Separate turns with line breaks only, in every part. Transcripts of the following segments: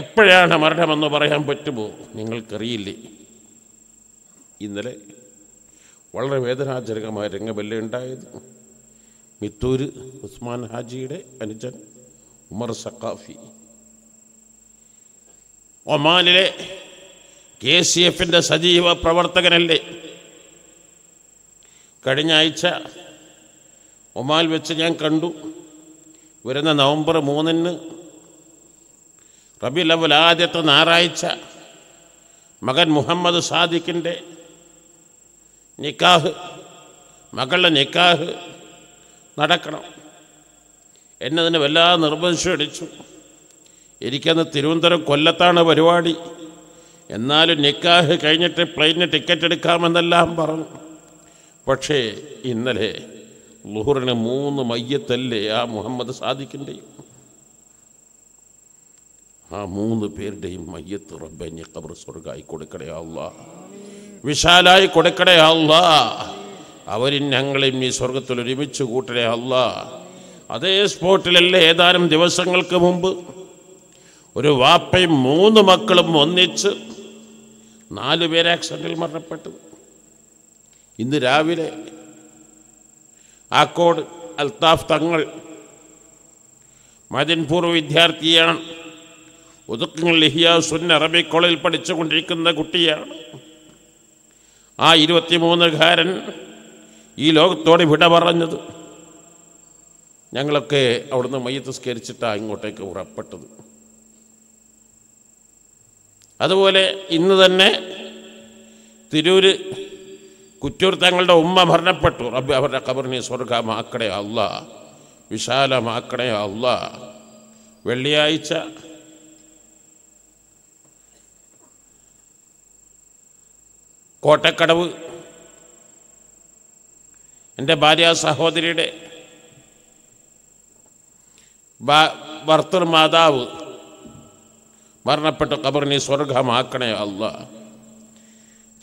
എപ്പോഴാണ് മരണമെന്ന് പറയാൻ പറ്റുമോ നിങ്ങൾക്കറിയില്ലേ ഇന്നലെ വളരെ വേദനാജനകമായ രംഗമല്ല ഉണ്ടായത് മിത്തൂര് ഉസ്മാൻ ഹാജിയുടെ അനുജൻ ഉമർ സഖാഫി ഒമാനിലെ കെ സി എഫിൻ്റെ സജീവ പ്രവർത്തകനല്ലേ കഴിഞ്ഞ ആഴ്ച ഒമാൻ വെച്ച് ഞാൻ കണ്ടു വരുന്ന നവംബർ മൂന്നിന് റബി ലവൽ ആദ്യത്തെ ഞായറാഴ്ച മകൻ മുഹമ്മദ് സാദിഖിൻ്റെ നിക്കാഹ് മകളുടെ നിക്കാഹ് നടക്കണം എന്നതിന് വല്ലാ നിർബന്ധിച്ചു അടിച്ചു എനിക്കന്ന് തിരുവനന്തപുരം കൊല്ലത്താണ് പരിപാടി എന്നാലും നിക്കാഹ് കഴിഞ്ഞിട്ട് പ്ലെയിനിന് ടിക്കറ്റ് എടുക്കാമെന്നെല്ലാം പറഞ്ഞു പക്ഷേ ഇന്നലെ ലുഹറിന് മൂന്ന് മയ്യത്തല്ലേ ആ മുഹമ്മദ് സാദിഖിൻ്റെയും ആ മൂന്ന് പേരുടെയും മയ്യത്ത് റബ്ബനി ഖബർ സ്വർഗായി കൊടുക്കണേ അല്ല വിശാലായി കൊടുക്കണേ അല്ല അവരും ഞങ്ങളെയും ഈ സ്വർഗത്തിൽ ഒരുമിച്ച് കൂട്ടണേ അല്ല അതേ സ്പോട്ടിലല്ലേ ഏതാനും ദിവസങ്ങൾക്ക് മുമ്പ് ഒരു വാപ്പയും മൂന്ന് മക്കളും ഒന്നിച്ച് നാല് പേര് ആക്സിഡൻറ്റിൽ മരണപ്പെട്ടു ഇന്ന് രാവിലെ ആക്കോട് അൽത്താഫ് തങ്ങൾ മദൻപൂർവ്വ വിദ്യാർത്ഥിയാണ് ഒതുക്കങ്ങൾ ലഹിയ സുൻ അറബി കോളേജിൽ പഠിച്ചുകൊണ്ടിരിക്കുന്ന കുട്ടിയാണ് ആ ഇരുപത്തിമൂന്നുകാരൻ ഈ ലോകത്തോട് വിട പറഞ്ഞത് ഞങ്ങളൊക്കെ അവിടുന്ന് മയ്യത്ത് സ്കരിച്ചിട്ടാണ് ഇങ്ങോട്ടേക്ക് ഉറപ്പെട്ടത് അതുപോലെ ഇന്ന് തന്നെ തിരൂര് കുറ്റൂർ തങ്ങളുടെ ഉമ്മ മരണപ്പെട്ടു റബ്ബി അവരുടെ കബറിനെ സ്വർഗമാക്കണേ അല്ല വിശാലമാക്കണേ അല്ല വെള്ളിയാഴ്ച കോട്ടക്കടവ് എൻ്റെ ഭാര്യ സഹോദരിയുടെ ഭർത്തൃമാതാവ് മരണപ്പെട്ട കബറിനെ സ്വർഗമാക്കണേ അല്ല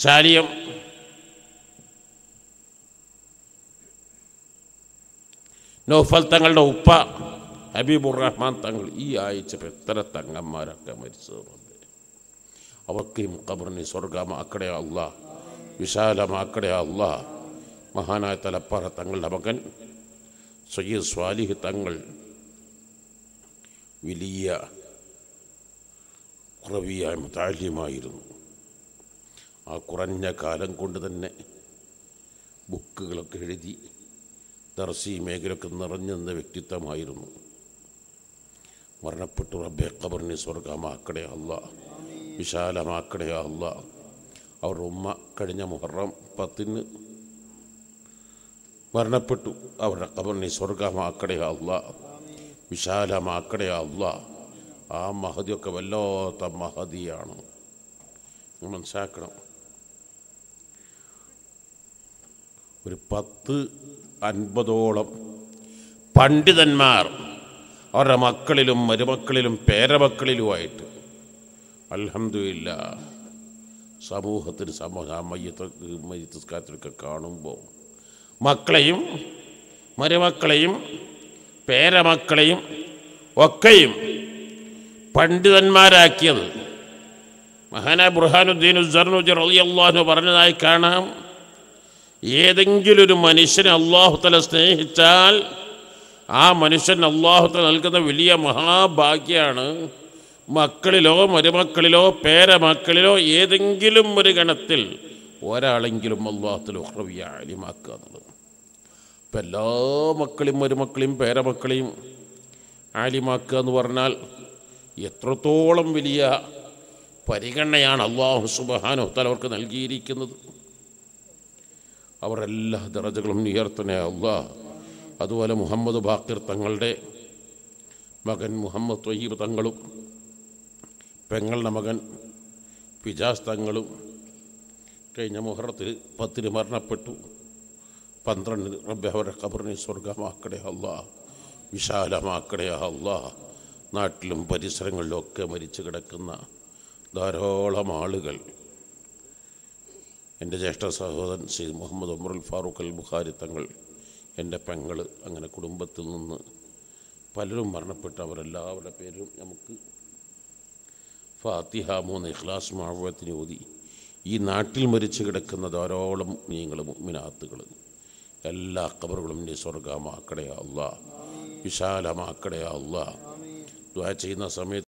ചാലിയം നൗഫൽ തങ്ങളുടെ ഉപ്പ ഹബീബുർ റഹ്മാൻ തങ്ങൾ ഈ ആഴ്ച എത്ര തങ്ങന്മാരൊക്കെ മരിച്ചു അവക്കെയും ഖബറിനെ സ്വർഗമാക്കടേ അല്ല വിശാലമാക്കടേ അല്ല മഹാനായ തലപ്പാറ തങ്ങളുടെ മകൻ സയ്യദ് സ്വാലിഹ് തങ്ങൾ വലിയ കുറവിയായ താല്യമായിരുന്നു ആ കുറഞ്ഞ കാലം കൊണ്ട് തന്നെ ബുക്കുകളൊക്കെ എഴുതി ദർസി മേഖലയൊക്കെ നിറഞ്ഞു നിന്ന വ്യക്തിത്വമായിരുന്നു മരണപ്പെട്ടു റബ്ബെ ഖബറിനെ സ്വർഗമാക്കടേ അള്ളാഹ് വിശാലമാക്കണേ അല്ല അവരുടെ ഉമ്മ കഴിഞ്ഞ മുഹറം പത്തിന് മരണപ്പെട്ടു അവരുടെ കബറിനെ സ്വർഗമാക്കണേ അല്ല വിശാലമാക്കണേ അല്ല ആ മഹതിയൊക്കെ വല്ലാത്ത മഹതിയാണ് മനസ്സിലാക്കണം ഒരു പത്ത് അൻപതോളം പണ്ഡിതന്മാർ അവരുടെ മക്കളിലും മരുമക്കളിലും പേരമക്കളിലുമായിട്ട് അലഹമില്ല സമൂഹത്തിന് സമൂഹ മയ്യത്തൊക്കെ മയ്യത്തസ്കാരത്തിലൊക്കെ കാണുമ്പോൾ മക്കളെയും മരുമക്കളെയും പേരമക്കളെയും ഒക്കെയും പണ്ഡിതന്മാരാക്കിയത് മഹാന ബുർഹാനുദ്ദീൻ ഉസർനുജ് റളിയല്ലാഹു പറഞ്ഞതായി കാണാം ഏതെങ്കിലും ഒരു മനുഷ്യനെ അള്ളാഹുത്തല സ്നേഹിച്ചാൽ ആ മനുഷ്യൻ അള്ളാഹുത്തല നൽകുന്ന വലിയ മഹാഭാഗ്യമാണ് മക്കളിലോ മരുമക്കളിലോ പേരമക്കളിലോ ഏതെങ്കിലും ഒരു ഗണത്തിൽ ഒരാളെങ്കിലും അള്ളാഹത്തിൽ ഉഹ്റവിയ എന്നുള്ളത് ഇപ്പം എല്ലാ മക്കളെയും മരുമക്കളെയും പേരമക്കളെയും ആലിമാക്കുക എന്ന് പറഞ്ഞാൽ എത്രത്തോളം വലിയ പരിഗണനയാണ് അള്ളാഹു സുബഹാനോ അവർക്ക് നൽകിയിരിക്കുന്നത് അവരെല്ലാ ദറജകളും ഉയർത്തനെ അള്ളാ അതുപോലെ മുഹമ്മദ് ബാക്കിർ തങ്ങളുടെ മകൻ മുഹമ്മദ് തൊയ്യീബ് തങ്ങളും പെങ്ങളുടെ മകൻ പിജാസ് തങ്ങളും കഴിഞ്ഞ മുഹറത്തിൽ പത്തിന് മരണപ്പെട്ടു പന്ത്രണ്ടിന് റബ്ബെ അവരെ ഖബറിനെ സ്വർഗമാക്കണേ അല്ലാ വിശാലമാക്കണേ അല്ലാ നാട്ടിലും പരിസരങ്ങളിലും ഒക്കെ മരിച്ചു കിടക്കുന്ന ധാരാളം ആളുകൾ എൻ്റെ ജ്യേഷ്ഠ സഹോദരൻ സി മുഹമ്മദ് ഉമറുൽ ഫാറൂഖ് അൽ ബുഖാരി തങ്ങൾ എൻ്റെ പെങ്ങൾ അങ്ങനെ കുടുംബത്തിൽ നിന്ന് പലരും മരണപ്പെട്ട അവരെല്ലാവരുടെ പേരും നമുക്ക് ഫാത്തിഹ മൂന്ന് ഇഖ്ലാസ് മാവത്തിന് ഓതി ഈ നാട്ടിൽ മരിച്ചു കിടക്കുന്ന ധാരാളം നീങ്ങൾ മിനാത്തുകൾ എല്ലാ കബറുകളും നീ സ്വർഗമാക്കടയാ അല്ല വിശാലമാക്കടയാ അല്ല ദ്വാ ചെയ്യുന്ന സമയത്ത്